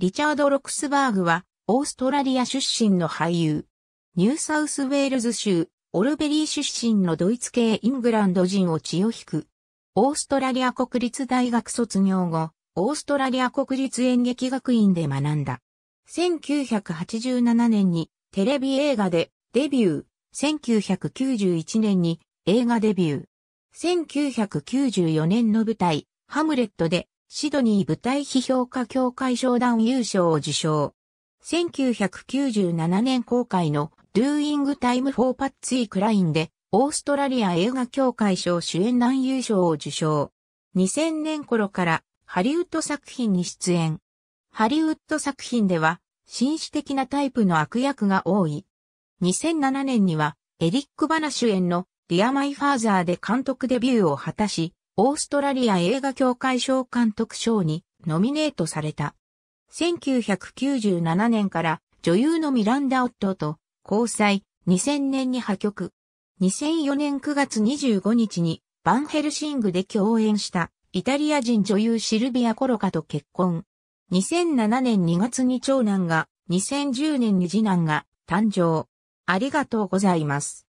リチャード・ロクスバーグは、オーストラリア出身の俳優。ニューサウスウェールズ州、オルベリー出身のドイツ系イングランド人を血を引く。オーストラリア国立大学卒業後、オーストラリア国立演劇学院で学んだ。1987年にテレビ映画でデビュー。1991年に映画デビュー。1994年の舞台、ハムレットでシドニー舞台批評家協会賞団優勝を受賞。1997年公開の Doing Time for Patsy Cline でオーストラリア映画協会賞主演男優賞を受賞。2000年頃からハリウッド作品に出演。ハリウッド作品では紳士的なタイプの悪役が多い。2007年にはエリック・バナ主演のディア・マイ・ファーザーで監督デビューを果たし、オーストラリア映画協会賞監督賞にノミネートされた。1997年から女優のミランダ・オットと交際、2000年に破局。2004年9月25日にバンヘルシングで共演したイタリア人女優シルビア・コロカと結婚。2007年2月に長男が、2010年に次男が誕生。ありがとうございます。